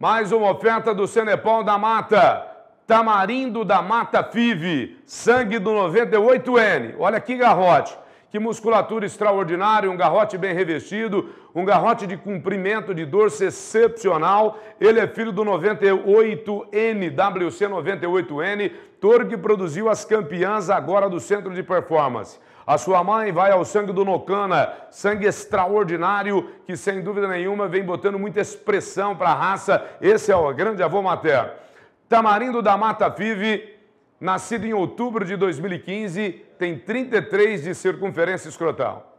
Mais uma oferta do Cenepol da Mata. Tamarindo da Mata FIV, sangue do 98N. Olha que garrote. Que musculatura extraordinária, um garrote bem revestido, um garrote de comprimento de dorso excepcional. Ele é filho do 98N, WC98N, touro que produziu as campeãs agora do Centro de Performance. A sua mãe vai ao sangue do Nocana, sangue extraordinário que, sem dúvida nenhuma, vem botando muita expressão para a raça. Esse é o grande avô materno. Tamarindo da Mata Vive Nascido em outubro de 2015, tem 33 de circunferência escrotal.